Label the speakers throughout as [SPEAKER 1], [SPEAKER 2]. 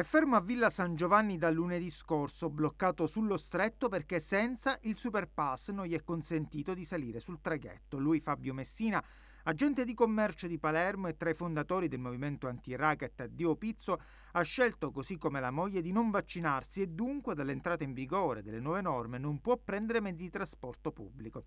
[SPEAKER 1] È fermo a Villa San Giovanni da lunedì scorso, bloccato sullo stretto perché senza il superpass non gli è consentito di salire sul traghetto. Lui, Fabio Messina, agente di commercio di Palermo e tra i fondatori del movimento anti-racket Dio Pizzo, ha scelto, così come la moglie, di non vaccinarsi e dunque dall'entrata in vigore delle nuove norme non può prendere mezzi di trasporto pubblico.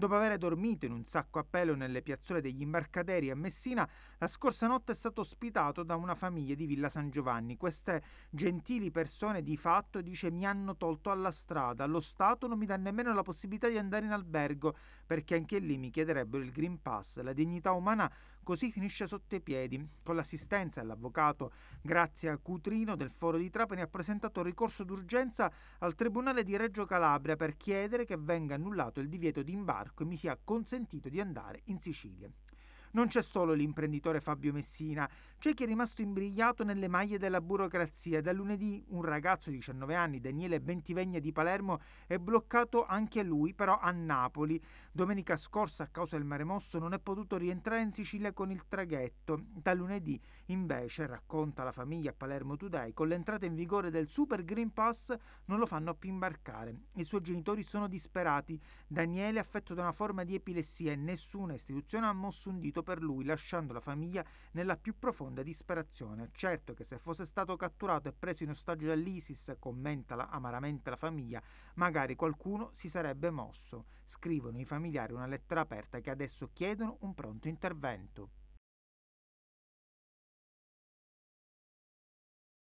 [SPEAKER 1] Dopo aver dormito in un sacco a pelo nelle piazzole degli imbarcaderi a Messina, la scorsa notte è stato ospitato da una famiglia di Villa San Giovanni. Queste gentili persone di fatto, dice, mi hanno tolto alla strada. Lo Stato non mi dà nemmeno la possibilità di andare in albergo perché anche lì mi chiederebbero il Green Pass. La dignità umana così finisce sotto i piedi. Con l'assistenza dell'avvocato Grazia Cutrino del Foro di Trapani ha presentato ricorso d'urgenza al Tribunale di Reggio Calabria per chiedere che venga annullato il divieto di imbarco Marco e mi sia consentito di andare in Sicilia. Non c'è solo l'imprenditore Fabio Messina, c'è chi è rimasto imbrigliato nelle maglie della burocrazia. Da lunedì un ragazzo di 19 anni, Daniele Bentivegna di Palermo, è bloccato anche lui, però a Napoli. Domenica scorsa, a causa del mare mosso, non è potuto rientrare in Sicilia con il traghetto. Da lunedì, invece, racconta la famiglia Palermo Today, con l'entrata in vigore del Super Green Pass non lo fanno più imbarcare. I suoi genitori sono disperati. Daniele è affetto da una forma di epilessia e nessuna istituzione ha mosso un dito partito per lui, lasciando la famiglia nella più profonda disperazione. Certo che se fosse stato catturato e preso in ostaggio dall'ISIS, commenta amaramente la famiglia, magari qualcuno si sarebbe mosso. Scrivono i familiari una lettera aperta che adesso chiedono un pronto intervento.